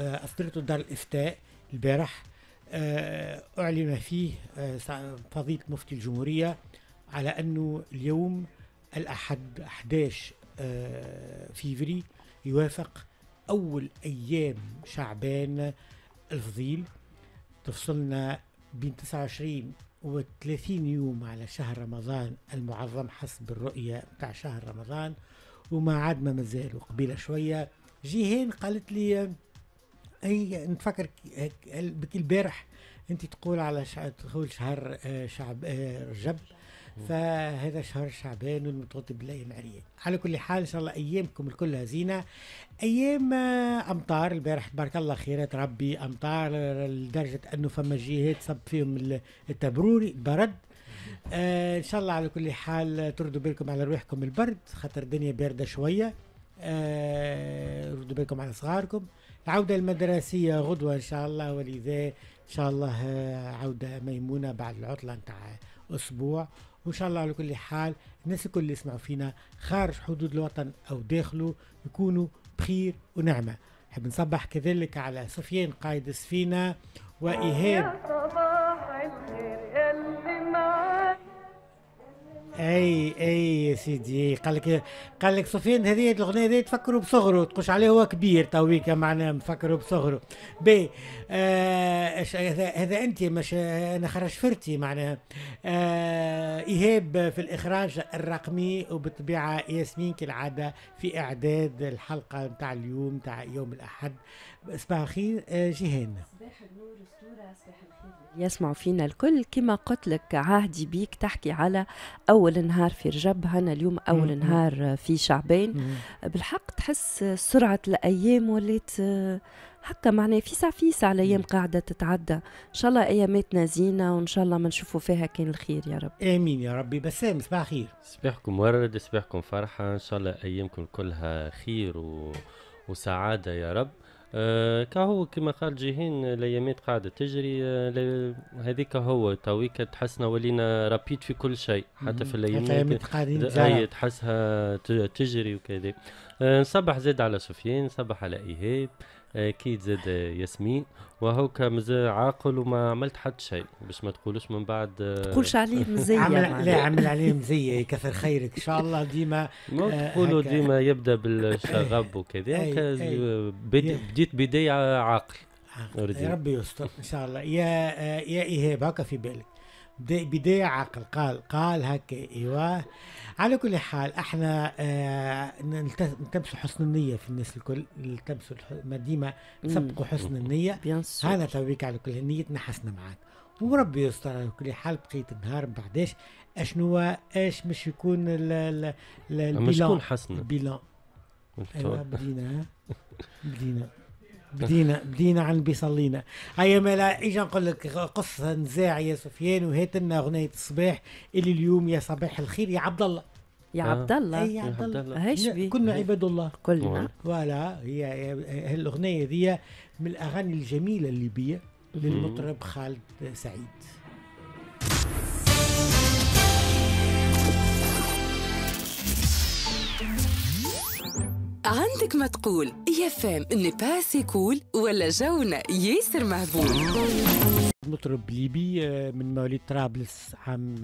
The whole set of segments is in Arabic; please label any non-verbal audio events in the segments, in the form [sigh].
أصدرته دار الإفتاء البارح آه، أعلن فيه آه، فضيلة مفتي الجمهورية على أنه اليوم الأحد 11 آه، فيفري يوافق أول أيام شعبان الفضيل تفصلنا بين 29 و 30 يوم على شهر رمضان المعظم حسب الرؤية بتاع شهر رمضان وما عاد ما مازالوا قبيلة شوية جيهان قالت لي اي نتفكر بك البارح انت تقول على تقول شهر آه، شعب آه، رجب فهذا شهر شعبان والمتغطي بالايام عريان على كل حال ان شاء الله ايامكم الكل زينه ايام آه، امطار البارح تبارك الله خيرات ربي امطار لدرجه انه فما جهات صب فيهم التبروري برد آه ان شاء الله على كل حال تردوا بالكم على روحكم البرد خاطر الدنيا بارده شويه آه ردوا بالكم على صغاركم العودة المدرسية غدوة إن شاء الله ولذا إن شاء الله آه، عودة ميمونة بعد العطلة نتاع أسبوع وإن شاء الله على كل حال الناس الكل اللي يسمعوا فينا خارج حدود الوطن أو داخله يكونوا بخير ونعمة نحب نصبح كذلك على سفيان قائد السفينة وإيهاب اي اي يا سيدي قال لك قال لك سفيان هذه الاغنيه هذه تفكروا بصغره تقولش عليه هو كبير تويكا معناه مفكروا بصغره بي آه هذا هذا انت مش انا خرج فرتي معناها آه ايهاب في الاخراج الرقمي وبالطبيعه ياسمين كالعاده في اعداد الحلقه نتاع اليوم نتاع يوم الاحد صباح الخير آه، جيهان صباح النور صباح الخير يسمعوا فينا الكل كما قلت لك عهدي بيك تحكي على أول نهار في رجب هنا اليوم أول نهار في شعبان بالحق تحس سرعة الأيام ولات آه، هكا معناه فيسع فيسع الايام قاعده تتعدى ان شاء الله اياماتنا زينه وان شاء الله ما نشوفوا فيها كان الخير يا رب امين يا ربي بسام صباح خير صباحكم ورد صباحكم فرحه ان شاء الله ايامكم كلها خير و... وسعاده يا رب آه، كهو كما قال جيهان الايامات قاعده تجري آه، هذيك هو تويك تحسنا ولينا رابيد في كل شيء حتى في الايامات هي تحسها تجري وكذا نصبح آه، زاد على سفيان نصبح على ايهاب اكيد زاد ياسمين وهو مازال عاقل وما عملت حتى شيء باش ما تقولوش من بعد آه، تقولش عليه مزيه عمل لا عمل عليه مزيه يكثر خيرك ان شاء الله ديما [laughs] تقولوا آه، ديما يبدا بالشغب وكذا بديت بدايه عاقل يا ربي يستر ان شاء الله يا آه، يا ايهاب هكا في بالك بداية عقل قال قال هكا ايوه على كل حال احنا آه نلتمسوا حسن النيه في الناس الكل نلتمسوا ما ديما نسبقوا حسن النيه هذا تويك على كل نيتنا حسنه معاك وربي يستر على كل حال بقيت النهار بعداش اشنو اش مش يكون ال ال مش يكون حسنه ايوه بدينا بدينا [laughs] بدينا بدينا عن بيصلينا هيا مالا اجا نقول لك قصه نزاع يا سفيان وهات لنا اغنيه الصباح اللي اليوم يا صباح الخير يا عبد الله يا عبد الله إيه، يا عبد الله هش كنا عباد الله كلنا فوالا هي الاغنيه دي من الاغاني الجميله الليبيه للمطرب خالد سعيد عندك ما تقول يا فام با سي كول ولا جونا ياسر مهبول مطرب ليبي آه، من مواليد طرابلس عام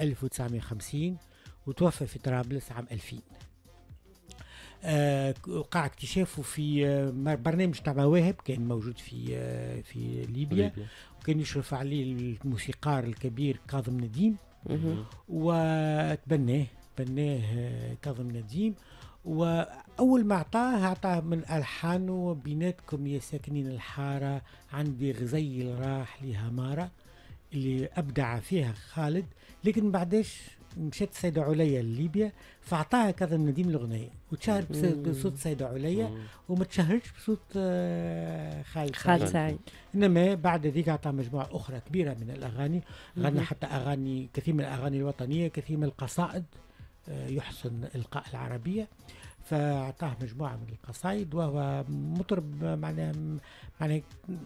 1950 آه، وتوفى في طرابلس عام 2000 آه، وقع اكتشافه في برنامج تاع مواهب كان موجود في في ليبيا وكان يشرف عليه الموسيقار الكبير كاظم نديم وتبناه تبناه كاظم نديم وأول ما أعطاه أعطاه من ألحانه بيناتكم يا ساكنين الحارة عندي غزي راح لهمارة اللي أبدع فيها خالد لكن بعدش مشات سيدة عليا لليبيا فأعطاها كذا نديم الأغنية وتشهر بصوت سيدة عليا وما تشهرش بصوت آه، خالد خالد سعيد إنما بعد ذيك أعطاها مجموعة أخرى كبيرة من الأغاني غنى حتى أغاني كثير من الأغاني الوطنية كثير من القصائد آه، يحسن إلقاء العربية فأعطاه مجموعة من القصائد وهو مطرب معناه معناه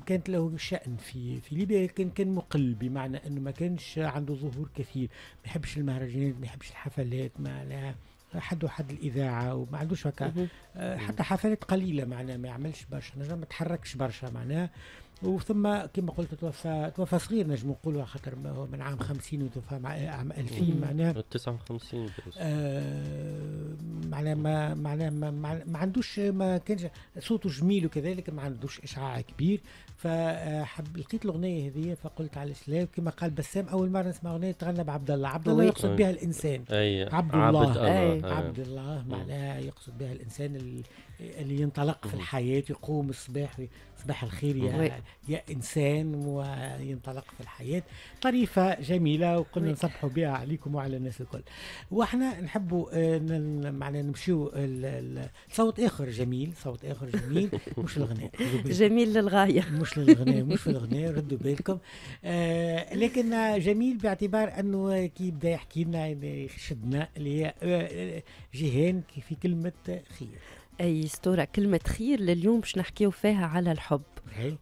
كانت له شأن في في ليبيا لكن كان مقل بمعنى أنه ما كانش عنده ظهور كثير ما يحبش المهرجانات ما يحبش الحفلات ما لها حد وحد الاذاعه وما عندوش هكا آه، حتى حفلات قليله معناه ما يعملش برشا ما تحركش برشا معناها وثم كما قلت توفى توفى صغير نجم نقولوا خاطر هو من عام 50 وتوفى مع عام 2000 معناها 59 آه، معناها ما معناها ما, ما عندوش ما كانش صوته جميل وكذلك ما عندوش اشعاع كبير فحب لقيت الاغنيه هذه فقلت على لا كما قال بسام اول مره نسمع اغنيه تغنى بعبد الله عبد الله يقصد بها الانسان أي. عبد الله, عبد الله معناها يقصد بها الانسان اللي ينطلق في الحياه يقوم الصباح صباح الخير يا يا انسان وينطلق في الحياه طريفه جميله وقلنا نصبحوا بها عليكم وعلى الناس الكل واحنا نحبوا آه، معنا نمشيو صوت اخر جميل صوت اخر جميل [laughs] مش الغناء جميل للغايه [laughs] مش للغناء مش الغناء ردوا بالكم آه لكن جميل باعتبار انه كي بدا يحكي لنا شدنا اللي هي آه، جيهان في كلمه خير اي ستورة كلمة خير لليوم باش نحكيو فيها على الحب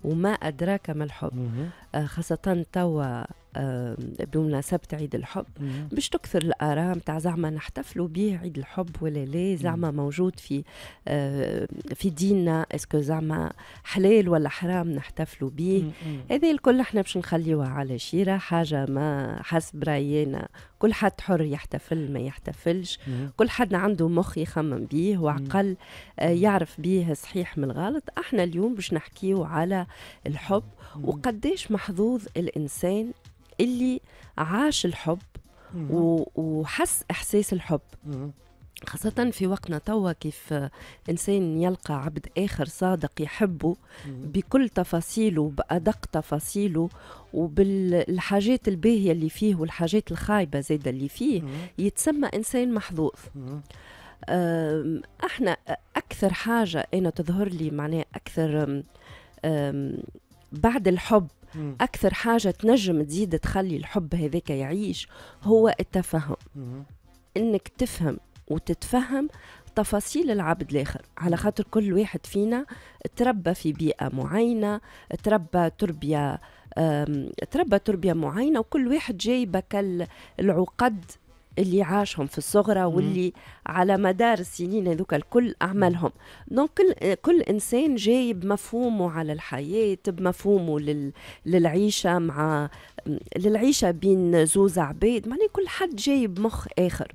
وما أدراك ما الحب آه، خاصة توا آه، بمناسبة عيد الحب باش تكثر الآراء نتاع زعما نحتفلوا به عيد الحب ولا لا زعما موجود في آه، في ديننا اسكو زعما حلال ولا حرام نحتفلوا به هذا الكل احنا باش نخليوها على شيرة حاجة ما حسب رأينا كل حد حر يحتفل ما يحتفلش مم. كل حد عنده مخ يخمم بيه وعقل آه، يعرف بيه صحيح من الغلط احنا اليوم باش نحكيو على الحب مم. وقديش محظوظ الانسان اللي عاش الحب وحس احساس الحب مم. خاصة في وقتنا توا كيف إنسان يلقى عبد آخر صادق يحبه بكل تفاصيله بأدق تفاصيله وبالحاجات الباهية اللي فيه والحاجات الخايبة زيدة اللي فيه يتسمى إنسان محظوظ احنا أكثر حاجة أنا تظهر لي معناه أكثر بعد الحب أكثر حاجة تنجم تزيد تخلي الحب هذاك يعيش هو التفهم انك تفهم وتتفهم تفاصيل العبد الاخر على خاطر كل واحد فينا تربى في بيئه معينه تربى تربيه تربى تربيه معينه وكل واحد جايبه كالعقد اللي عاشهم في الصغرى واللي على مدار السنين هذوك الكل اعمالهم دونك كل كل انسان جاي بمفهومه على الحياه بمفهومه لل للعيشه مع للعيشه بين زوز عباد معناه كل حد جاي بمخ اخر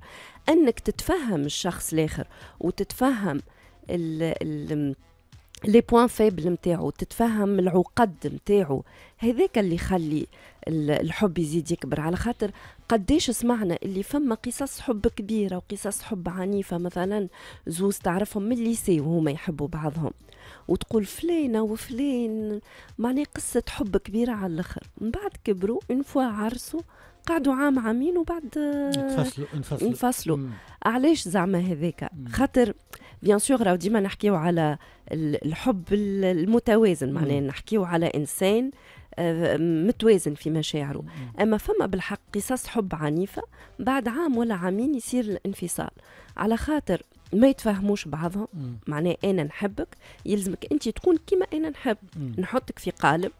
انك تتفهم الشخص الاخر وتتفهم ال, ال لي بوان فيبل نتاعو تتفهم العقد نتاعو هذاك اللي يخلي الحب يزيد يكبر على خاطر قديش سمعنا اللي فما قصص حب كبيره وقصص حب عنيفه مثلا زوز تعرفهم من الليسي وهما يحبوا بعضهم وتقول فلانه وفلان معناه قصه حب كبيره على الاخر من بعد كبروا اون فوا عرسوا قعدوا عام عامين وبعد آه، انفصلوا انفصلوا انفصلوا علاش زعما هذاك خاطر بيان سور راهو ديما نحكيو على الحب المتوازن معناه نحكيو على انسان آه، متوازن في مشاعره اما فما بالحق قصص حب عنيفه بعد عام ولا عامين يصير الانفصال على خاطر ما يتفهموش بعضهم معناه انا نحبك يلزمك انت تكون كما انا نحب مم. نحطك في قالب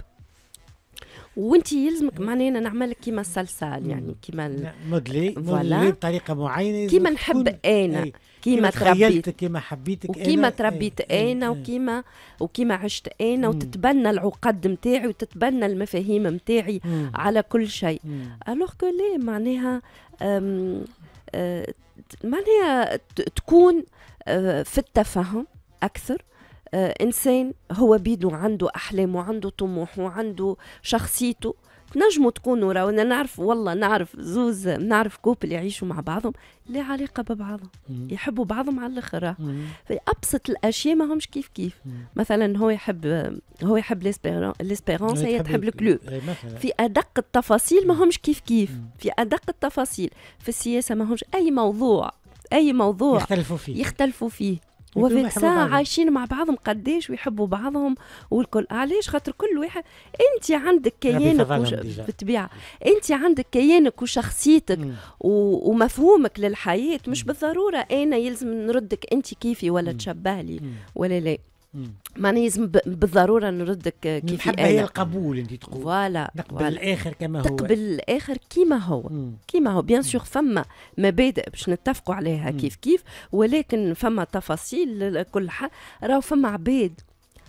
وانت يلزمك معناها نعمل كيما الصلصال يعني كيما مودلي مودلي بطريقه معينه كيما نحب انا كيما تربيت كيما حبيتك وكيما تربيت انا وكيما وكيما عشت انا وتتبنى العقد نتاعي وتتبنى المفاهيم نتاعي على كل شيء الوغ كو لي معناها آه، معناها تكون آه، في التفهم اكثر آه، انسان هو بيدو عنده احلام وعنده طموح وعنده شخصيته تنجموا تكونوا راهو انا نعرف والله نعرف زوز نعرف كوبل يعيشوا مع بعضهم لا علاقه ببعضهم يحبوا بعضهم على الاخر في ابسط الاشياء ما همش كيف كيف مم. مثلا هو يحب هو يحب ليسبيرونس هي تحب الكلوب إيه، في ادق التفاصيل ما همش كيف كيف مم. في ادق التفاصيل في السياسه ما همش اي موضوع اي موضوع يختلفوا فيه يختلفوا فيه وفي ساعة عايشين مع بعضهم قديش ويحبوا بعضهم والكل علاش خاطر كل واحد انت عندك كيانك وش... بالطبيعة انت عندك كيانك وشخصيتك و... ومفهومك للحياة مش بالضرورة انا يلزم نردك انت كيفي ولا تشبه لي ولا لا معناها لازم بالضروره نردك كيف الحبه هي القبول انت تقول فوالا نقبل الاخر كما هو تقبل الاخر كيما هو كيما هو بيان سور فما مبادئ باش نتفقوا عليها كيف كيف ولكن فما تفاصيل كل حال راهو فما عباد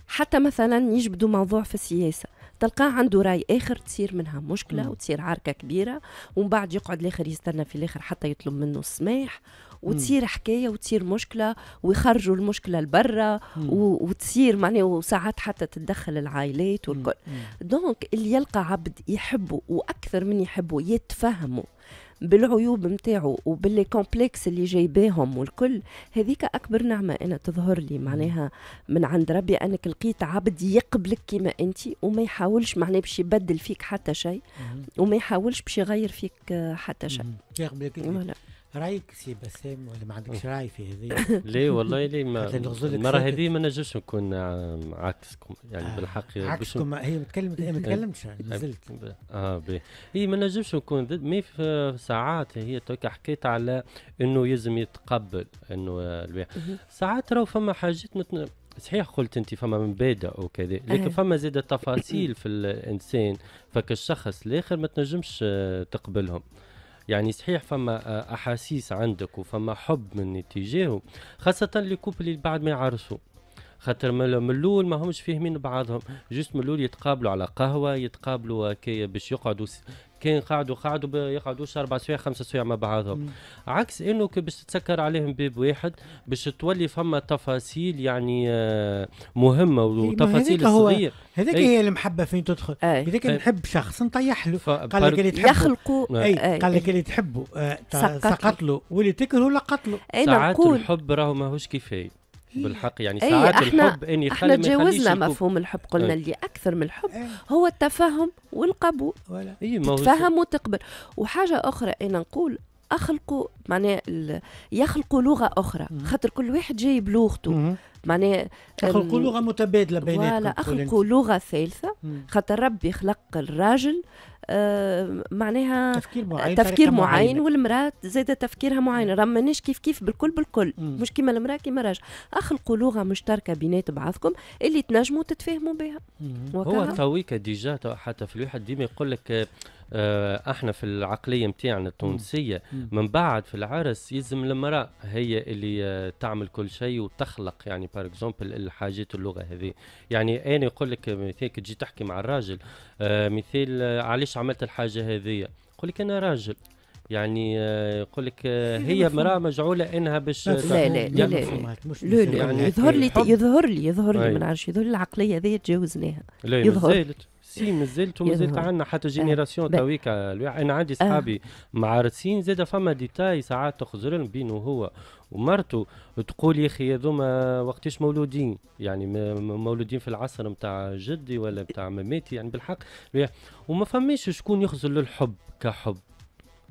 حتى مثلا يجبدوا موضوع في السياسه تلقاه عنده راي اخر تصير منها مشكله وتصير عركه كبيره ومن بعد يقعد الاخر يستنى في الاخر حتى يطلب منه السماح وتصير حكايه وتصير مشكله ويخرجوا المشكله لبرا وتصير معناها وساعات حتى تتدخل العائلات والكل دونك اللي يلقى عبد يحبه واكثر من يحبه يتفهمه بالعيوب نتاعو وباللي كومبلكس اللي جايباهم والكل هذيك اكبر نعمه انا تظهر لي معناها من عند ربي انك لقيت عبد يقبلك كيما انت وما يحاولش معناها باش يبدل فيك حتى شيء وما يحاولش باش يغير فيك حتى شيء رايك سي بسام ولا ما عندكش راي في هذه؟ [laughs] ليه والله ليه ما المره هذه ما نجمش نكون عكسكم يعني آه بالحق عكسكم هي متكلمت ما [laughs] تكلمتش ما زلت اه بي إيه، هي ما نجمش نكون ضد مي في ساعات هي توك حكيت على انه يلزم يتقبل انه البيع ساعات راهو فما حاجات متن... صحيح قلت انت فما مبادئ وكذا لكن فما زاد تفاصيل في الانسان فك الشخص الاخر ما تنجمش تقبلهم يعني صحيح فما آه، احاسيس عندك وفما حب من اتجاهه خاصه لي اللي بعد ما يعرسوا خاطر من الاول ما همش فاهمين بعضهم جوست من الاول يتقابلوا على قهوه يتقابلوا كي باش يقعدوا كان قعدوا قعدوا يقعدوش اربع سوايع خمسة سوايع مع بعضهم مم. عكس انه كي باش تسكر عليهم باب واحد باش تولي فما تفاصيل يعني آه، مهمه وتفاصيل إيه، صغيره هذاك هي المحبه فين تدخل هذاك نحب شخص نطيح له قال لك اللي تحبه يخلقوا آه، قال لك اللي تحبه سقط له واللي تكرهه لقط له ساعات الحب راهو ماهوش كفايه إيه. بالحق يعني إيه، ساعات أيه احنا الحب اني احنا تجاوزنا مفهوم الحب قلنا إيه. اللي اكثر من الحب أيه. هو التفاهم والقبول ولا. اي تفهم وتقبل وحاجه اخرى انا نقول اخلقوا معناها يخلقوا لغه اخرى خاطر كل واحد جاي بلغته معناها اخلقوا لغه متبادله بيناتكم ولا اخلقوا لغه ثالثه خاطر ربي خلق الراجل آه معناها تفكير معين آه، تفكير معين والمراه زاد تفكيرها معين رمناش كيف كيف بالكل بالكل مم. مش كيما المراه كيما الراجل اخلقوا لغه مشتركه بينات بعضكم اللي تنجموا تتفاهموا بها هو تويك ديجا حتى في الواحد ديما يقول لك آه، آه، احنا في العقليه نتاعنا التونسيه من بعد في العرس يلزم المراه هي اللي آه، تعمل كل شيء وتخلق يعني بار اكزومبل الحاجات اللغه هذه يعني انا يقول لك مثال تجي تحكي مع الراجل آه، مثال علاش عملت الحاجه هذه يقول لك انا راجل يعني يقول لك هي مراه مجعوله انها باش لا لا لا لا, لا, يعني لا, لا يعني يظهر لي يظهر لي يظهر لي ما نعرفش يظهر لي العقليه هذه تجاوزناها لا يظهر سي مازلت ومازلت عندنا حتى آه، جينيراسيون تويكا انا عندي آه. صحابي معارسين زاد فما ديتاي ساعات تخزر بينه هو ومرته تقول يا اخي هذوما وقتاش مولودين يعني مولودين في العصر نتاع جدي ولا نتاع مماتي يعني بالحق وما فماش شكون يخزر للحب كحب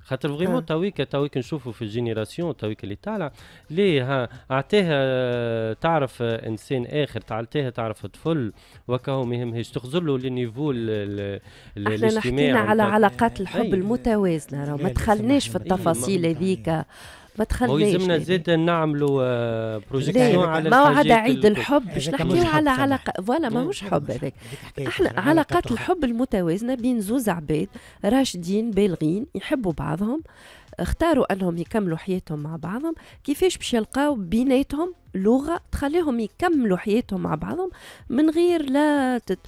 خاطر فريمون آه. تويك تويك نشوفوا في الجينيراسيون تويك اللي طالع ليه عطيها آه، تعرف آه، انسان اخر تعلتها تعرف طفل وكهو ما يهمهاش تخزر له النيفو الاجتماعي على علاقات الحب المتوازنه ما دخلناش في التفاصيل هذيك ما تخليش يلزمنا زاد نعملوا بروجيكسيون آه، على موعد عيد الحب باش نحكيو على علاقه فوالا ماهوش حب هذاك احنا علاقات الحب المتوازنه بين زوز عباد راشدين بالغين يحبوا بعضهم اختاروا انهم يكملوا حياتهم مع بعضهم كيفاش باش يلقاو بيناتهم لغه تخليهم يكملوا حياتهم مع بعضهم من غير لا تت...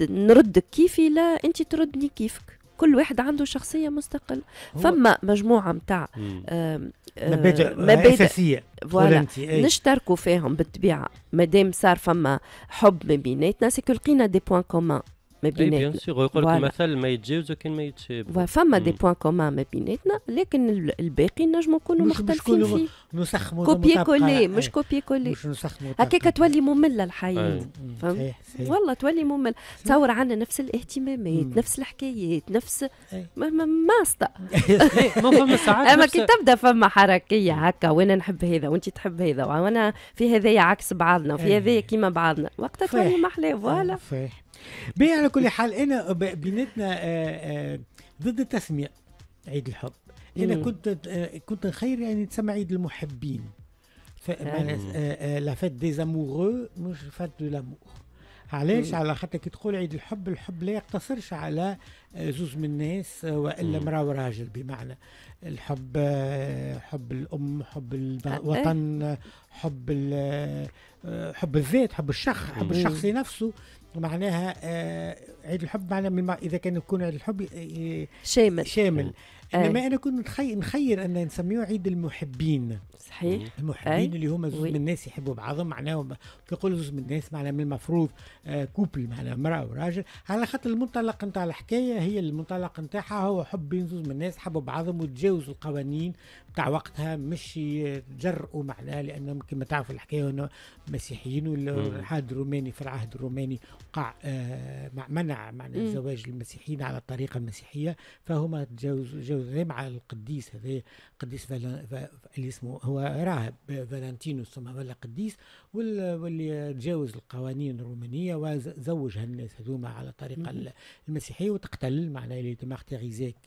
نردك كيفي لا انت تردني كيفك كل واحد عنده شخصيه مستقله فما مجموعه نتاع آه، آه، مبادئ اساسيه فوالا إيه. نشتركوا فيهم بالطبيعه مادام صار فما حب ما بيناتنا سيكو لقينا دي بوان كومان ما إيه، بيناتنا بيان سيغ يقول لك مثل ما يتجاوز وكان ما يتشابهوا فما دي بوان كومان ما بيناتنا لكن الباقي نجموا نكونوا مختلفين فيه نسخموا كوبي إيه. كولي مش كوبي كولي مش نسخموا هكاك تولي ممله الحياه فهمت والله تولي ممل تصور عندنا نفس الاهتمامات نفس الحكايات نفس إيه. ماسطه [laughs] [laughs] اما كي تبدا فما حركيه هكا وانا نحب هذا وانت تحب هذا وانا في هذايا عكس بعضنا وفي إيه. هذايا كيما بعضنا وقتها تولي محلاه فوالا بيه على كل حال انا بيناتنا آه، آه، ضد التسميه عيد الحب انا كنت كنت نخير يعني تسمى عيد المحبين آه. آه، لا فات دي زاموغو مش فات دو لامور علاش على خاطر كي تقول عيد الحب الحب لا يقتصرش على آه، زوج من الناس والا مراه وراجل بمعنى الحب حب الام حب الوطن حب حب الذات حب الشخص حب الشخص نفسه معناها عيد الحب معناها اذا كان يكون عيد الحب شامل شامل انما انا إيه. كنت نخيل, نخيل ان نسميه عيد المحبين صحيح المحبين أي. اللي هما زوج من الناس يحبوا بعضهم معناها كيقولوا زوج من الناس معناه من المفروض آه كوبل معناه مراه وراجل على خاطر المنطلق نتاع الحكايه هي المنطلق نتاعها هو حب بين زوج من الناس حبوا بعضهم وتجاوزوا القوانين تاع وقتها مش يتجرؤوا معناها لانهم كما تعرفوا الحكايه انه مسيحيين والعهد الروماني في العهد الروماني وقع آه، منع معنى زواج المسيحيين على الطريقه المسيحيه فهما تجاوزوا مع القديس هذا قديس اللي اسمه هو راهب فالنتينوس ثم ولا قديس واللي تجاوز القوانين الرومانيه وزوج هالناس هذوما على الطريقه المسيحيه وتقتل معناها اللي تم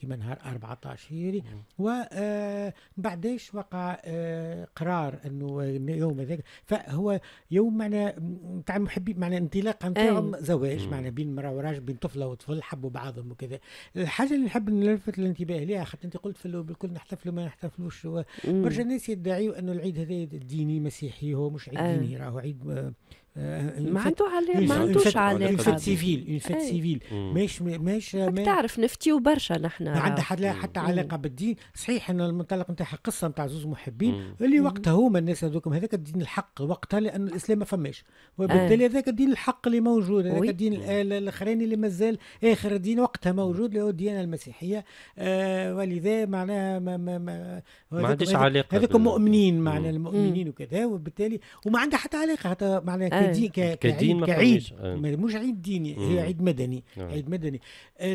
كما نهار 14 و آه، بعد ايش وقع آه، قرار انه يوم هذاك فهو يوم معنا نتاع المحبين معنا انطلاقا إيه. نتاعهم زواج معنا بين مراه وراجل بين طفله وطفل حبوا بعضهم وكذا الحاجه اللي نحب نلفت الانتباه لها خاطر انت قلت في بالكل نحتفلوا ما نحتفلوش برشا ناس يدعيوا انه العيد هذا ديني مسيحي هو مش عيد إيه. ديني راهو عيد آه، آه، ما عنده علاقة ما يعني عندوش علاقة اون فيت سيفيل اون إيه، فيت إيه. سيفيل ماهيش ماهيش تعرف نفتي برشا نحن ما عندها حتى علاقه بالدين صحيح ان المنطلق نتاعها قصه نتاع زوز محبين اللي وقتها هما الناس هذوك هذاك الدين الحق وقتها لان الاسلام ما فماش وبالتالي إيه. هذاك الدين الحق اللي موجود هذاك الدين الاخراني اللي مازال اخر دين وقتها موجود اللي هو الديانه المسيحيه آه، ولذا معناها ما ما ما, ما علاقه هذوك مؤمنين معناها المؤمنين وكذا وبالتالي وما عندها حتى علاقه حتى معناها كدين إيه. ك... كدين كعيد إيه. مش عيد ديني هي عيد مدني مم. نعم. عيد مدني آه،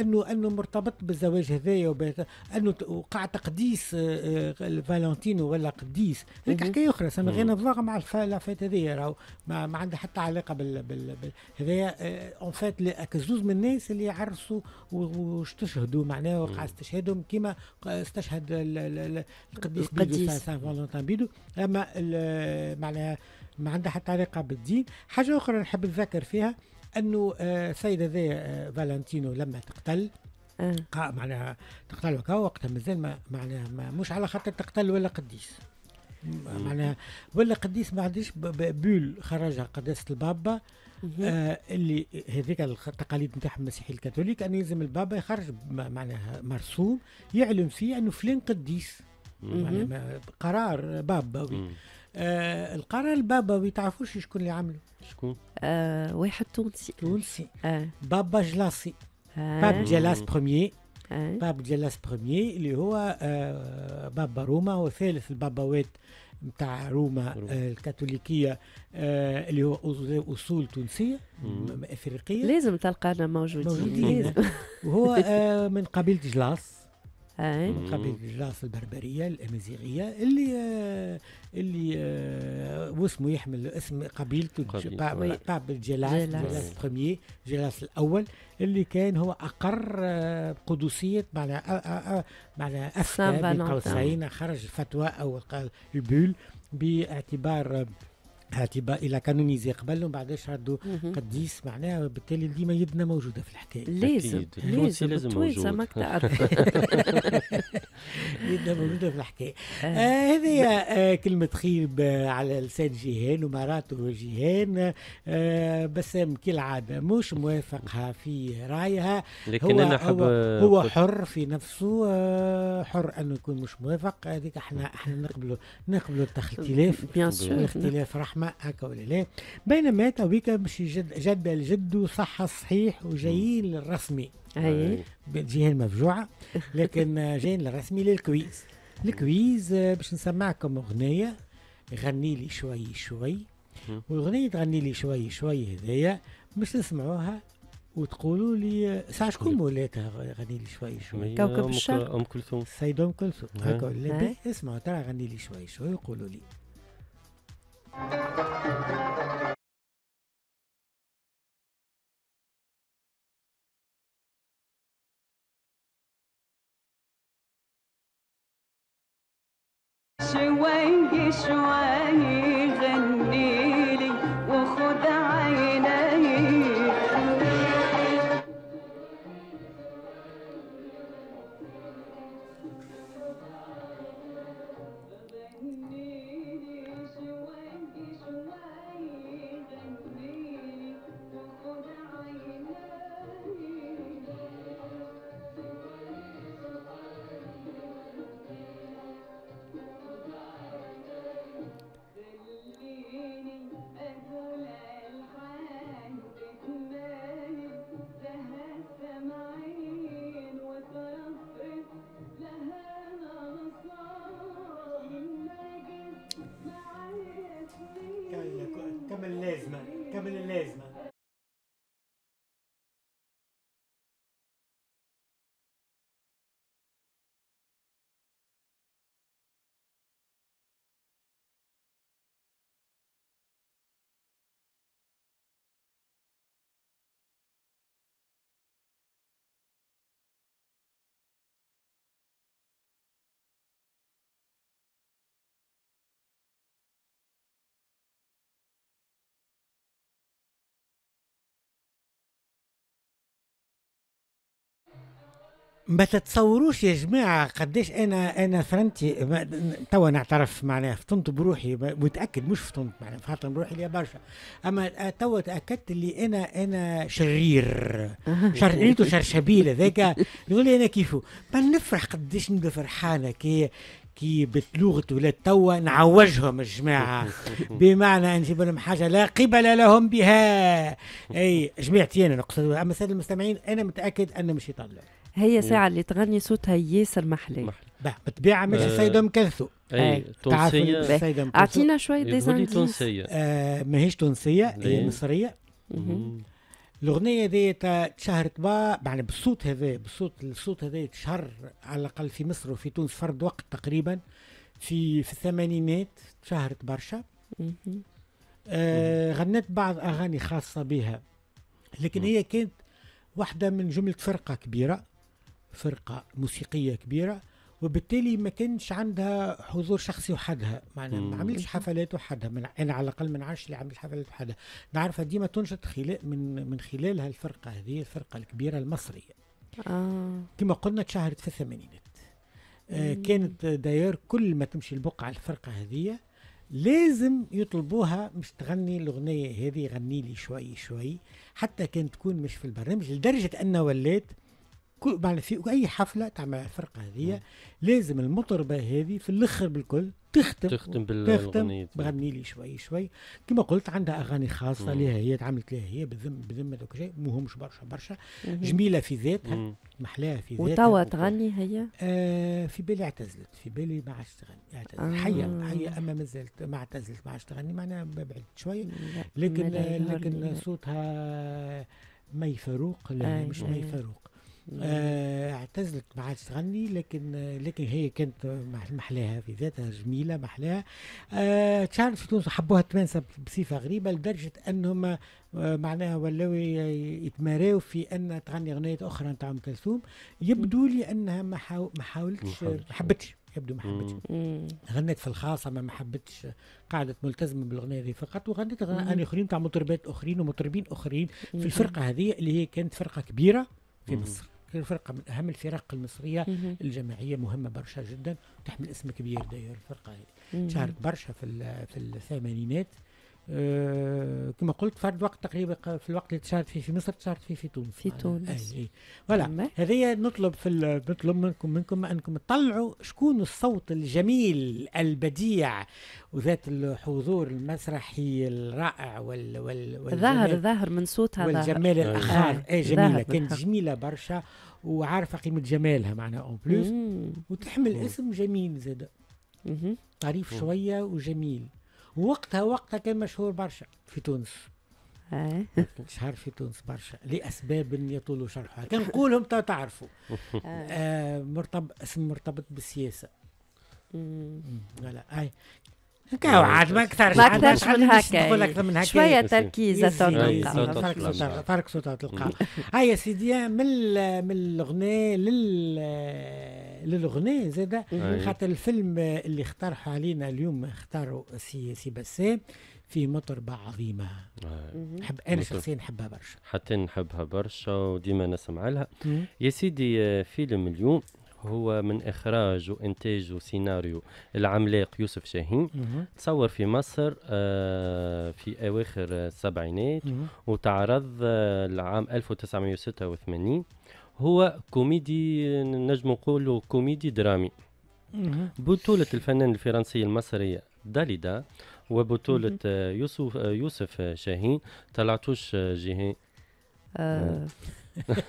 انه انه مرتبط بالزواج هذايا وبيت... انه وقع تقديس آه، آه، فالنتينو ولا قديس هذيك حكايه اخرى سما غير نظاغ مع الفايت هذايا راهو ما, ما عندها حتى علاقه بال, بال... بال... هذايا اون فات زوز من الناس اللي عرسوا واستشهدوا معناها وقع استشهادهم كما استشهد القديس القديس سان فالنتين بيدو اما معناها ما عندها حتى علاقه بالدين حاجه اخرى نحب نذكر فيها انه آه، السيده ذي آه، فالنتينو لما تقتل آه. معناها تقتل وكا وقتها مازال ما معناها ما مش على خاطر تقتل ولا قديس معناها ولا قديس ما عنديش بول خرجها قداسه البابا آه اللي هذيك التقاليد نتاع المسيحي الكاثوليك انه يلزم البابا يخرج معناها مرسوم يعلم فيه انه فلان قديس معناها قرار بابوي آه القرار بابا ما تعرفوش شكون اللي عمله شكون؟ آه واحد تونسي تونسي آه. بابا جلاسي آه. باب جلاس بروميي آه. آه. باب جلاس بروميي اللي هو آه بابا روما هو ثالث الباباوات نتاع روما آه الكاثوليكيه آه اللي هو اصول تونسيه افريقيه لازم تلقانا موجودين, موجودين. وهو [laughs] آه من قبيله جلاس آه. قبيله جلاص البربريه الامازيغيه اللي آه اللي آه واسمه يحمل اسم قبيلته قابل جلاس جلاس جلاس الاول اللي كان هو اقر آه قدسيه معناها معناها افتى بين قوسين خرج الفتوى او البول باعتبار هاتبة الى كانونيزي قبل ومن بعدش ردوا قديس معناها وبالتالي ديما يدنا موجوده في الحكايه لازم لازم لازم موجود ما تعرف يدنا موجوده في الحكايه آه هذه آه كلمه خير آه، على لسان جيهان ومراته جيهان آه بسام كالعاده مش موافقها في رايها لكن هو انا هو, هو حر في نفسه آه حر انه يكون مش موافق هذيك احنا احنا نقبلوا نقبلوا الاختلاف الاختلاف رحمه مع هكا ولا لا بينما تويك مشي جد جد لجدو صح الصحيح وجايين للرسمي اي جهه المفجوعه [laughs] لكن جايين للرسمي للكويز الكويز باش نسمعكم اغنيه غني لي شوي شوي والاغنيه تغني لي شوي شوي هذايا باش نسمعوها وتقولوا لي ساعة شكون مولاتها غني لي شوي شوي كوكب الشرق ام كلثوم السيدة ام كلثوم هكا ولا اسمعوا ترى غني لي شوي شوي وقولوا لي 先问一问。ما تتصوروش يا جماعه قديش انا انا فرنتي توا نعترف معناها فطنت بروحي متاكد مش فطنت معناها فطنت بروحي ليا برشا اما توا تاكدت اللي انا انا شرير [laughs] شريرته شرشبيل هذاك يقول لي انا كيفه ما نفرح قديش نبقى فرحانه كي كي بتلوغة ولاد توا نعوجهم الجماعة [laughs] بمعنى نجيب لهم حاجة لا قبل لهم بها [laughs] أي جماعتي أنا نقصد أما السادة المستمعين أنا متأكد أنه مش يطلع هي ساعة اللي تغني صوتها ياسر محلى بطبيعة آه. ماشي السيدة مكرثو اي آه. تونسية اعطينا شوية ديزاين تونسية آه، ماهيش تونسية هي مصرية الاغنيه دي تشهرت با يعني بالصوت هذا بالصوت الصوت هذا تشهر على الاقل في مصر وفي تونس فرد وقت تقريبا في في الثمانينات تشهرت برشا آه غنت بعض اغاني خاصه بها لكن مم. هي كانت واحده من جمله فرقه كبيره فرقه موسيقيه كبيره وبالتالي ما كانش عندها حضور شخصي وحدها معناها ما عملش حفلات وحدها من انا يعني على الاقل ما نعرفش اللي عمل حفلات وحدها نعرفها ديما تنشط خلال من من خلال هالفرقه هذه الفرقه الكبيره المصريه آه. كما قلنا تشهرت في الثمانينات آه كانت داير كل ما تمشي البقعه الفرقه هذه لازم يطلبوها مش تغني الاغنيه هذه غني لي شوي شوي حتى كان تكون مش في البرنامج لدرجه ان ولات كل في اي حفله تعمل الفرقه هذه لازم المطربه هذه في الاخر بالكل تختم تختم بالغنية بغني لي شوي شوي كما قلت عندها اغاني خاصه لها هي تعملت لها هي بذم بذمة دوك شيء مهمش برشا برشا جميله في ذاتها محلاها في ذاتها وتوا تغني هي؟ آه في بالي اعتزلت في بالي ما عادش تغني اعتزلت آه. حيه حيه اما ما زالت ما اعتزلت ما عادش تغني معناها بعدت شوي لكن لكن صوتها مي فاروق لا آه، مش مي آه. فاروق آه، اعتزلت ما عادش تغني لكن لكن هي كانت محلاها في ذاتها جميله محلاها آه، تشارلز في تونس حبوها التوانسه بصفه غريبه لدرجه انهم آه، معناها ولاو يتماراو في ان تغني اغنيه اخرى نتاع ام كلثوم يبدو لي انها ما حاولتش ما حبتش يبدو ما حبتش غنت في الخاصه ما حبتش قعدت ملتزمه بالاغنيه هذه فقط وغنت اغاني اخرين تاع مطربات اخرين ومطربين اخرين في الفرقه هذه اللي هي كانت فرقه كبيره في مصر فرقة الفرقة من أهم الفرق المصرية مم. الجماعية مهمة برشا جدا تحمل اسم كبير داير الفرقة هذه شهرت برشا في في الثمانينات أه كما قلت فرد وقت تقريبا في الوقت اللي تشارك فيه في مصر تشارك فيه في تونس في تونس اي فوالا هذه نطلب في نطلب منكم منكم انكم تطلعوا شكون الصوت الجميل البديع وذات الحضور المسرحي الرائع وال وال, وال ظاهر ظاهر من صوتها والجمال أيوة. الاخر اي جميله كانت جميله برشا وعارفه قيمه جمالها معنا اون بلوس وتحمل اسم جميل زاد طريف شويه وجميل وقتها وقتها كان مشهور برشا في تونس شهر في تونس برشا لاسباب يطول شرحها كان تا تعرفوا آه مرتبط اسم مرتبط بالسياسه لا اي كاو عاد ما اكثرش ما اكثرش من هكا شويه تركيز تلقى فرق صوت تلقى هيا سيدي من من الغناء لل للغناء زاد أيوه. خاطر الفيلم اللي اختاره علينا اليوم اختاره سي سي بسام في مطربة عظيمة نحب أيوه. أنا شخصيا نحبها برشا حتى نحبها برشا وديما نسمع لها يا سيدي فيلم اليوم هو من إخراج وإنتاج وسيناريو العملاق يوسف شاهين تصور في مصر آه في أواخر السبعينات وتعرض العام آه، 1986 هو كوميدي نجم نقولوا كوميدي درامي بطولة الفنان الفرنسي المصري داليدا وبطولة يوسف يوسف شاهين طلعتوش جهين آه.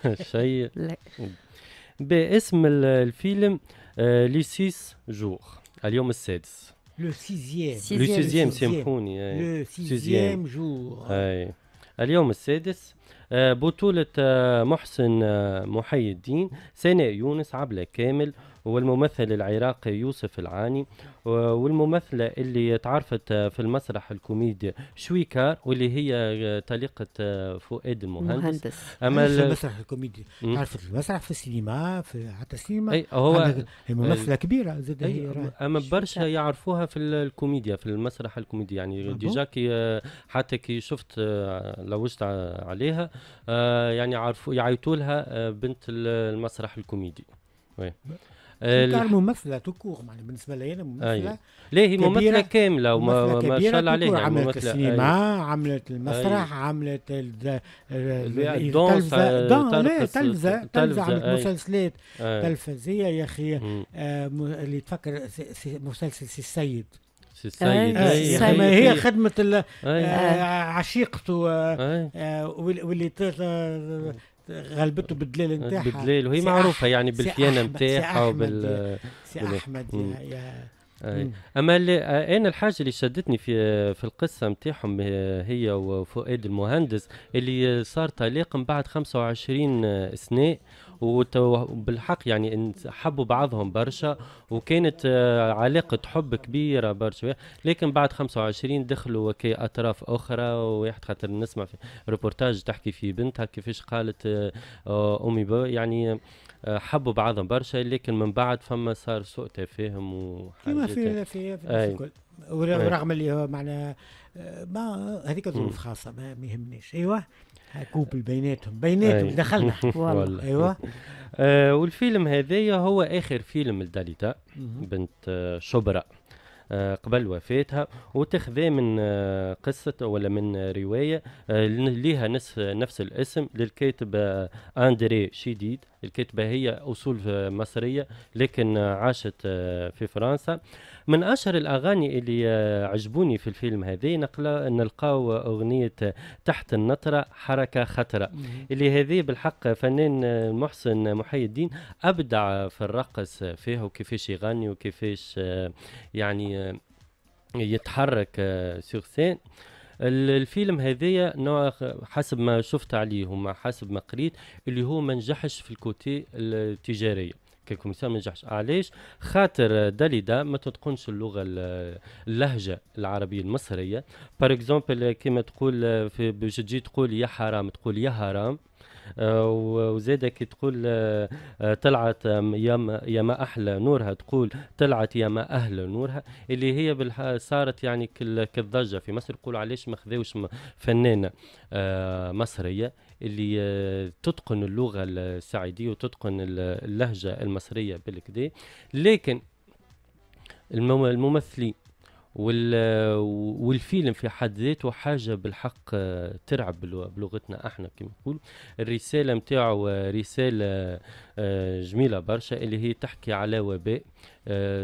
[laughs] شيء لا باسم الفيلم آه، لي سيس جور اليوم السادس لو سيزيام لو سيزيام سامحوني لو سيزيام جور اليوم السادس آه، بطولة آه، محسن آه، محي الدين سناء يونس عبلة كامل والممثل العراقي يوسف العاني والممثلة اللي تعرفت في المسرح الكوميدي شويكار واللي هي طليقة فؤاد المهندس مهندس. أما المسرح الكوميدي تعرفت في المسرح في السينما في حتى السينما أي هو هي ممثلة كبيرة زاد هي أما برشا يعرفوها في الكوميديا في المسرح الكوميدي يعني ديجاكي حتى كي شفت آه، لوجت عليها آه، يعني عرفوا يعيطوا لها آه، بنت المسرح الكوميدي وي. آه، كار ممثله تكور يعني بالنسبه لي انا ممثله أيوة. ليه هي ممثله كامله وما ما شاء الله عليها عملت السينما أيوة. عملت المسرح أيوة. عملت التلفزه تلفزه آه، تلفزه عملت مسلسلات تلفزيه يا اخي آه، اللي تفكر مسلسل سي السيد سي السيد آه هي خدمه عشيقته واللي غلبته بالدليل نتاعها بالدليل وهي معروفه يعني بالخيانه نتاعها وبال سي احمد سي أحمد يا, يا اما اللي انا الحاجه اللي شدتني في في القصه نتاعهم هي وفؤاد المهندس اللي صار طلاق من بعد 25 سنه وبالحق يعني حبوا بعضهم برشا وكانت آه، علاقة حب كبيرة برشا لكن بعد 25 دخلوا أطراف أخرى وواحد خاطر نسمع في ريبورتاج تحكي في بنتها كيفاش قالت آه، آه، أمي بابا يعني حبوا بعضهم برشا لكن من بعد فما صار سوء تفاهم وحاجات في في, في الكل ورغم اللي معنا ما هذيك ظروف خاصه ما يهمنيش ايوه كوبل بيناتهم بيناتهم أيه. دخلنا [laughs] [laughs] والله ايوه آه والفيلم هذايا هو اخر فيلم لداليتا بنت آه، شبرا آه، قبل وفاتها وتخذى من آه، قصة ولا من رواية لها ليها نفس الاسم للكاتب أندري شديد الكاتبة هي أصول مصرية لكن عاشت آه، في فرنسا من أشهر الأغاني اللي آه، عجبوني في الفيلم هذا نلقاو أغنية تحت النطرة حركة خطرة اللي هذه بالحق فنان آه، محسن محي الدين أبدع في الرقص فيها وكيفاش يغني وكيفاش يعني يتحرك سيغسين الفيلم هذايا نوع حسب ما شفت عليه وما حسب ما قريت اللي هو ما نجحش في الكوتي التجاريه ككوميسار ما نجحش علاش خاطر داليدا ما تتقنش اللغه اللهجه العربيه المصريه بار اكزومبل كيما تقول في باش تجي تقول يا حرام تقول يا حرام آه، كي تقول آه، آه، طلعت يا ما احلى نورها تقول طلعت يا ما اهل نورها اللي هي صارت يعني كالضجه في مصر يقولوا علاش ما خذاوش فنانه مصريه اللي تتقن اللغه السعيديه وتتقن اللهجه المصريه بالكدا لكن الممثلين والفيلم في حد ذاته حاجة بالحق آه، ترعب بلغتنا احنا كما نقول الرسالة متاعه آه، رسالة آه، جميلة برشا اللي هي تحكي على وباء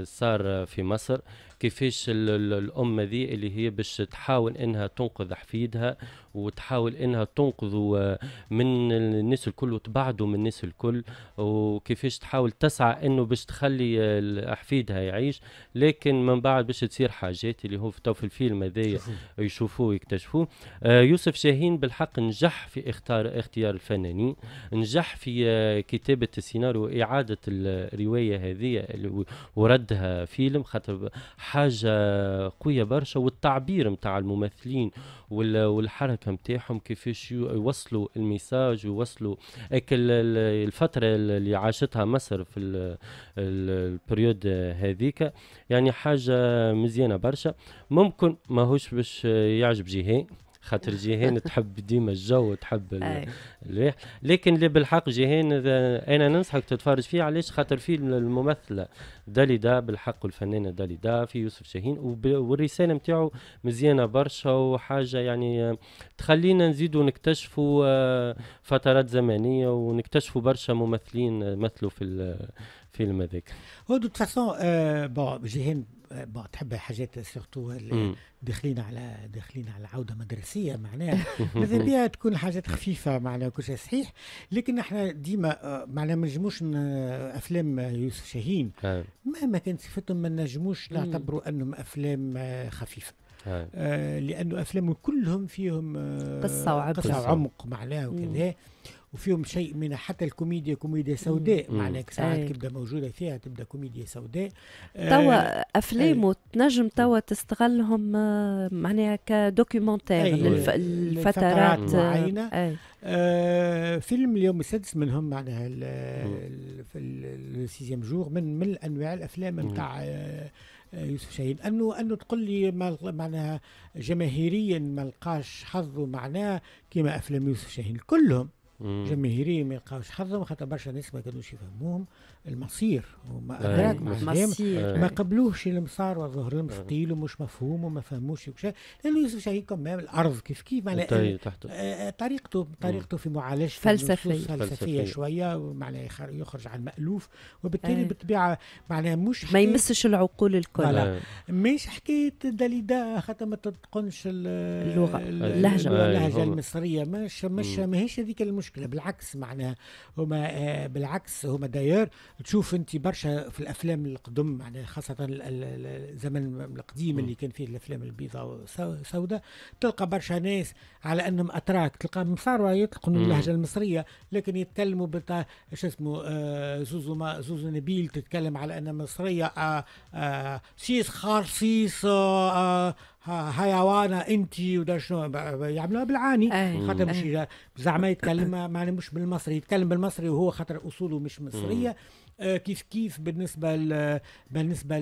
صار في مصر كيفاش الأمة هذه اللي هي باش تحاول إنها تنقذ حفيدها وتحاول إنها تنقذ آه، من الناس الكل وتبعده من الناس الكل وكيفاش تحاول تسعى إنه باش تخلي آه، حفيدها يعيش لكن من بعد باش تصير حاجات اللي هو في الفيلم هذايا يشوفوه ويكتشفوه آه، يوسف شاهين بالحق نجح في اختار اختيار الفنانين نجح في كتابة السيناريو واعاده الرواية هذه وردها فيلم خاطر حاجه قويه برشا والتعبير نتاع الممثلين والحركه نتاعهم كيفاش يوصلوا الميساج ويوصلوا الفتره اللي عاشتها مصر في البريود هذيك يعني حاجه مزيانه برشا ممكن ماهوش باش يعجب جهه خاطر جيهان [laughs] تحب ديما الجو وتحب الريح لكن اللي بالحق جيهان انا ننصحك تتفرج فيه علاش خاطر فيه الممثله داليدا بالحق والفنانه داليدا في يوسف شاهين والرساله نتاعو مزيانه برشا وحاجه يعني تخلينا نزيدوا نكتشفوا آه، فترات زمنيه ونكتشفوا برشا ممثلين مثلوا في الفيلم هذاك. هو دو فاسون بون جيهان بحب حاجات سورتو داخلين على داخلين على عوده مدرسيه معناها [laughs] ماذا بها تكون حاجات خفيفه معناها كل شيء صحيح لكن احنا ديما آه، معناها ما نجموش افلام يوسف شاهين آه. مهما كانت صفتهم ما نجموش نعتبروا انهم افلام آه، خفيفه آه لانه افلامه كلهم فيهم قصه وعمق قصه وعمق معناها وكذا وفيهم شيء من حتى الكوميديا كوميديا سوداء معناك ساعات تبدا موجوده فيها تبدا كوميديا سوداء آه، توا آه افلامه تنجم توا تستغلهم آه، معناها كدوكيومنتير للف... الفترات معينه آه. آه فيلم اليوم السادس منهم معناها السيزيام جور من من انواع الافلام نتاع آه، يوسف شاهين انه انه تقول لي معناها جماهيريا ما لقاش حظه معناه كما افلام يوسف شاهين كلهم جماهيريه ما يلقاوش حظهم خاطر برشا ناس ما كانوش يفهموهم المصير وما ادراك ما قبلوهش اللي صار وظهر لهم ثقيل ومش مفهوم وما فهموش وكشا لانه يوسف شاهين كمان الارض كيف كيف معناها آه، آه، طريقته طريقته في معالجه فلسفيه فلسفيه شويه معناها يخرج عن المالوف وبالتالي بالطبيعه معناها مش ما يمسش العقول الكل مش حكايه دليدا خاطر ما تتقنش اللغه اللهجه اللهجه المصريه مش مش ماهيش هذيك المشكله بالعكس معناها هما آه، بالعكس هما داير تشوف انت برشا في الافلام القدم يعني خاصه الزمن القديم اللي كان فيه الافلام البيضاء والسوداء تلقى برشا ناس على انهم اتراك تلقى مصاروا يتقنوا اللهجه المصريه لكن يتكلموا بتاع شو اسمه آه زوزو ما زوزو نبيل تتكلم على انها مصريه آه آه سيس خارسيس آه حيوانه آه، انت ودا شنو يعملوها بالعاني خاطر مش زعما يتكلم معناه مش بالمصري يتكلم بالمصري وهو خاطر اصوله مش مصريه مم. آه، كيف كيف بالنسبه ل... بالنسبه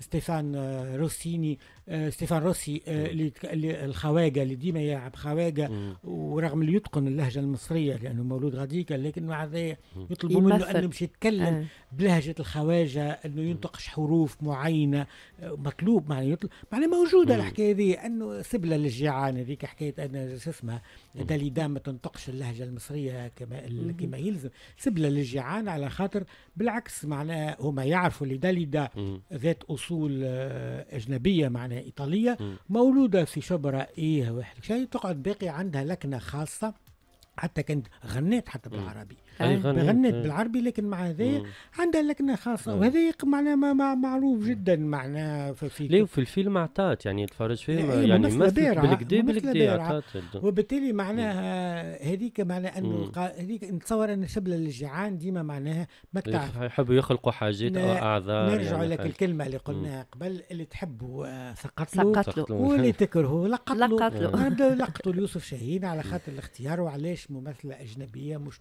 لستيفان آه، روسيني آه، ستيفان روسي اللي الخواجه اللي ديما يلعب خواجه ورغم اللي يتقن اللهجه المصريه لانه مولود غاديكا لكن مع ذلك يطلبوا منه انه مش يتكلم آه. بلهجه الخواجه انه ينطق حروف معينه مطلوب معنى يطلب معنى موجوده الحكايه هذه انه سبله للجيعان هذيك حكايه انا شو اسمها داليدا ما تنطقش اللهجه المصريه كما كما يلزم سبله للجيعان على خاطر بالعكس معناها هما يعرفوا داليدا ذات اصول آه، اجنبيه معناها ايطاليه مولوده في شبرا ايه واحد شيء تقعد باقي عندها لكنه خاصه حتى كانت غنيت حتى بالعربي يعني غنت بالعربي لكن مع هذا عندها لكنه خاصه وهذا معناها معروف جدا معناه في ليه في الفيلم عطات يعني تفرج فيه أيوة، يعني مثل بالكدا بالكدا عطات وبالتالي معناها هذيك معناها انه هذيك نتصور ان شبل الجيعان ديما معناها ما إيه، تعرف يحبوا يخلقوا حاجات او اعذار يعني نرجعوا يعني لك الكلمه اللي قلناها قبل اللي تحبوا سقطلوا آه، سقطلوا واللي تكرهوا لقطلوا لقطلوا آه، [laughs] لقطوا يوسف شاهين على خاطر الاختيار وعلاش ممثله اجنبيه مش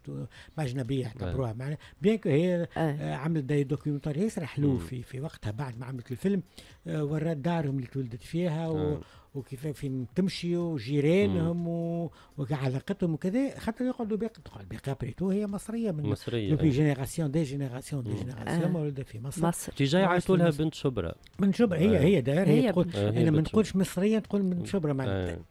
اجنبيه اعتبروها نعم. معنا بيان هي آه. آه. عملت داي دوكيومنتري ياسر حلو في في وقتها بعد ما عملت الفيلم آه ورات دارهم اللي تولدت فيها و... آه. وكيف فين تمشي وجيرانهم وعلاقتهم وكذا خاطر يقعدوا باقي باقي بريتو هي مصريه من مصريه دوبي إيه. جينيراسيون دي جينيراسيون دي جينيراسيون آه. مولوده في مصر مصر تي جاي عيطوا لها بنت شبرا آه. بنت شبرا هي هي داير هي, تقول انا ما نقولش مصريه آه. نقول بنت شبرا معناتها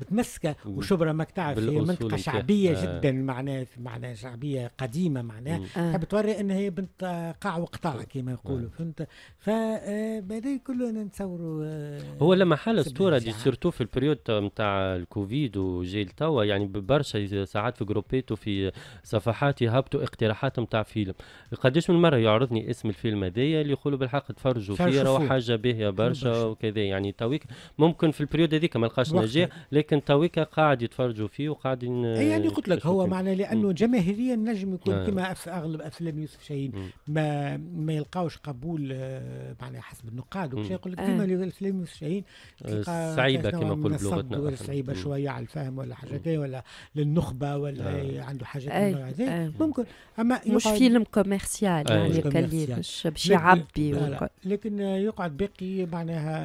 متمسكه وشبرا ماك تعرف هي منطقه شعبيه جدا معناها معناها شعبيه قديمه معناها تحب توري ان هي بنت قاع وقطاع كما يقولوا فهمت فبعدين كله انا نتصوروا هو لما حل الصوره دي سيرتو في البريود نتاع الكوفيد وجاي لتوا يعني برشا ساعات في جروبات وفي صفحات يهبطوا اقتراحات نتاع فيلم قداش من مره يعرضني اسم الفيلم هذايا اللي يقولوا بالحق تفرجوا فيه راهو حاجه باهيه برشا وكذا يعني تويك ممكن في البريود هذيك ما لقاش نجاح لكن تويك قاعد يتفرجوا فيه وقاعدين آه، إيه، يعني قلت لك هو معنا لانه جماهيريا نجم يكون آه. كما اغلب افلام يوسف شاهين ما ما يلقاوش قبول آه، معناها حسب النقاد وكذا يقول لك ديما الافلام يوسف شاهين سعيبه كما نقول بلغتنا سعيبه شويه على الفهم ولا حاجه كي ولا للنخبه ولا آه. عنده حاجه أي. آه، أي. آه. ممكن اما مش فيلم كوميرسيال آه. يعني كلي مش باش يعبي لكن يقعد باقي معناها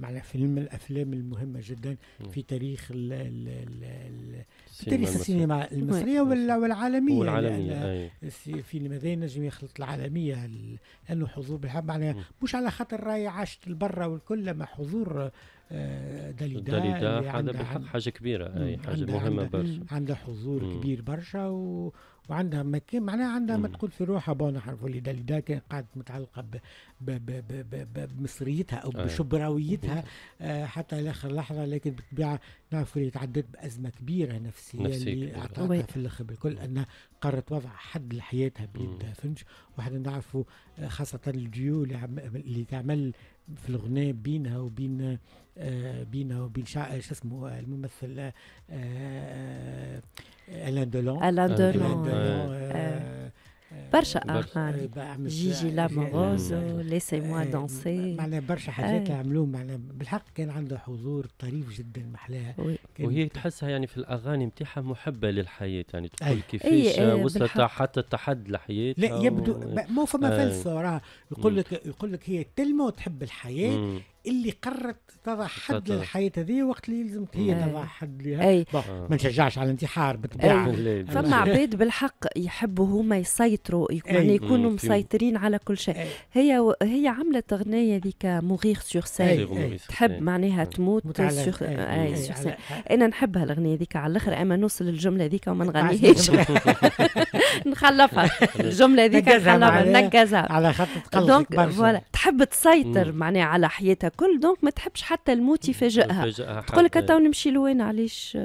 معناها فيلم الافلام المهمه جدا في تاريخ ال ال ال التاريخ السينما المصرية والعالمية والعالمية أي. في هذا نجم يخلط العالمية لأنه حضور بالحب معناها مش على خاطر راي عاشت البرة والكل لما حضور داليدا داليدا هذا حاجة كبيرة أي حاجة مهمة برشا عندها حضور كبير برشا و وعندها مكان معناها عندها ما تقول في روحها بون نعرفوا اللي داليدا كانت قاعدة متعلقة ب ب ب ب ب بمصريتها أو آه. بشبراويتها آه حتى لآخر لحظة لكن بالطبيعة نعرفوا اللي تعدت بأزمة كبيرة نفسية اللي أعطتها في الآخر بالكل أنها قررت وضع حد لحياتها بيد فنش وحنا نعرفوا آه، خاصة الديو اللي تعمل في الغناء بينها وبين آه بينها وبين شو اسمه الممثل آه, آه، Alain Delon Alain ah, Delon, برشا اخر جيجي ليسي موا دونسي معناها برشا حاجات عملوه معناها بالحق كان عنده حضور طريف جدا محلاه وهي تحسها يعني في الاغاني نتاعها محبه للحياه يعني تقول كيفاش وصلت حتى التحدي لحياتها لا يبدو مو فما آه. فلسفه وراها يقول لك يقول لك هي تلمو تحب الحياه اللي قررت تضع حد للحياه هذه وقت اللي يلزم هي تضع حد لها أي. آه. ما نشجعش على الانتحار بالطبيعه فما عباد بالحق يحبوا هما يسيطروا يعني يكونوا مسيطرين على كل شيء أي. هي هي عملت اغنيه ذيك مغيغ سيغ سيغ تحب معناها تموت سور سين انا نحبها الاغنيه ذيك على الاخر اما نوصل للجمله ذيك وما نغنيهاش [laughs] نخلفها الجمله ذيك نخلفها نكزها على خاطر تقلق تحب تسيطر معناها على حياتها الكل دونك ما تحبش حتى الموت يفاجئها تقول لك تو نمشي لوين علاش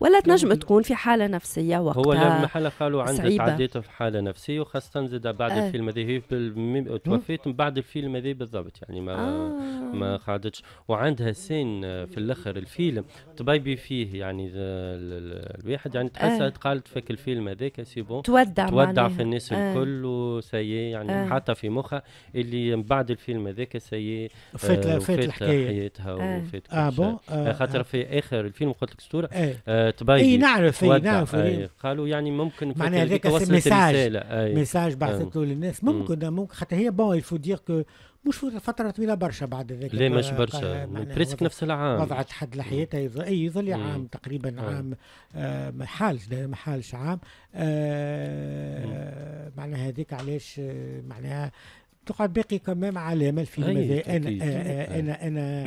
ولا تنجم تكون في حاله نفسيه وقتها هو لما حالة قالوا عندها تعديت في حاله نفسيه وخاصه زاد بعد آه. الفيلم هذه بالمي... توفيت من بعد الفيلم هذا بالضبط يعني ما آه. ما قعدتش وعندها سين في الاخر الفيلم تبايبي فيه يعني الواحد يعني تحسها آه. قالت فك الفيلم هذاك سي بون تودع تودع في الناس آه. الكل وسي يعني آه. حاطه في مخها اللي من بعد الفيلم هذاك سي فات آه فات حياتها آه. وفات آه بون آه خاطر آه. في اخر الفيلم قلت لك ستوره آه. آه تبين اي إيه، نعرف اي نعرف أي. قالوا يعني ممكن معناها هذاك ميساج ميساج بعثت له للناس ممكن ممكن خاطر هي بون الفو دير كو مش فترة طويلة برشا بعد ذلك لا مش برشا بريسك نفس العام وضعت حد لحياتها يظل اي يظل عام تقريبا عام آه ما حالش ما حالش عام آه معناها هذيك علاش آه، معناها تقعد باقي كمام علامه الفيلم هذا آه، آه. انا آه انا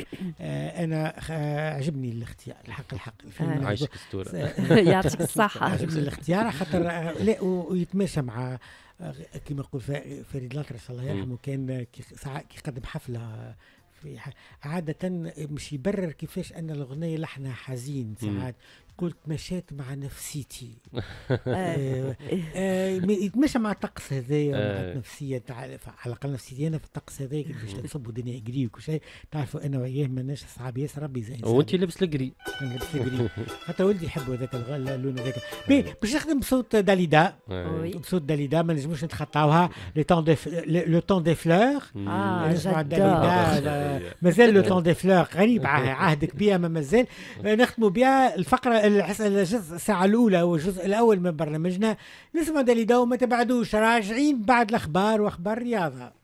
انا انا عجبني الاختيار الحق الحق الفيلم آه. عايشك اسطوره [laughs] يعطيك الصحه عجبني الاختيار خاطر لا ويتماشى مع كما يقول فريد الاطرش الله يرحمه كان كي قدم حفله عادة مش يبرر كيفاش أن الأغنية لحنها حزين ساعات قلت مشات مع نفسيتي [laughs] آه آه يتمشى مع الطقس هذايا مع آه. النفسيه على الاقل نفسيتي انا في الطقس هذايا باش [laughs] تصب الدنيا قري وكل شيء تعرفوا انا وياه ماناش صعاب ياسر ربي زين وانت لابس القري لابس [laughs] الجري حتى ولدي يحب هذاك اللون هذاك آه. باش نخدم بصوت داليدا آه. بصوت داليدا ما نجموش نتخطاوها لو تون لو تون دي فلور اه euh, داليدا مازال لو تون دي فلور غريب عهدك بها ما مازال نختموا بها الفقره الجزء الساعة الأولى والجزء الأول من برنامجنا نسمع دوم ما تبعدوش راجعين بعد الأخبار وأخبار الرياضة